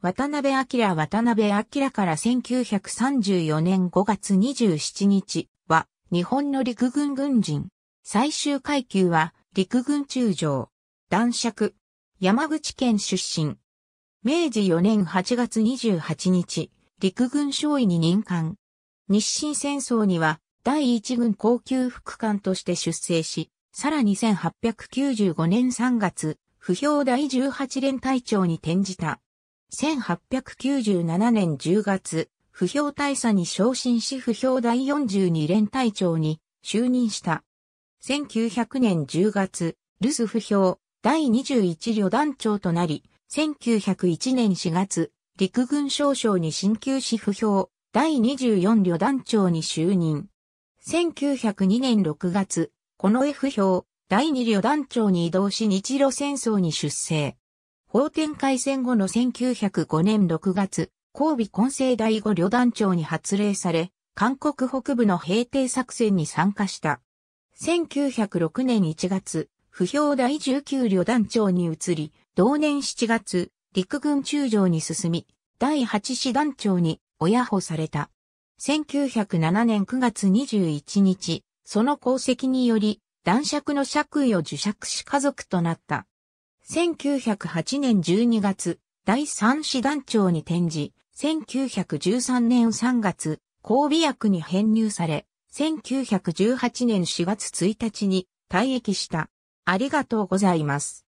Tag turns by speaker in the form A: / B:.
A: 渡
B: 辺明渡辺明から1934年5月27日は日本の陸軍軍人。最終階級は陸軍中将。男爵。山口県出身。明治4年8月28日、陸軍少尉に任官。日清戦争には第一軍高級副官として出征し、さらに1895年3月、不評第18連隊長に転じた。1897年10月、不評大佐に昇進し不評第42連隊長に就任した。1900年10月、留守不評第21旅団長となり、1901年4月、陸軍少将に進級し不評第24旅団長に就任。1902年6月、この F 表第2旅団長に移動し日露戦争に出征。法天会戦後の1905年6月、神戸混成第五旅団長に発令され、韓国北部の平定作戦に参加した。1906年1月、不評第19旅団長に移り、同年7月、陸軍中将に進み、第8師団長に親保された。1907年9月21日、その功績により、男爵の爵位を受爵し家族となった。1908年12月、第三師団長に転じ、1913年3月、抗戸役に編入され、1918年4月1日に退役した。ありがと
A: うございます。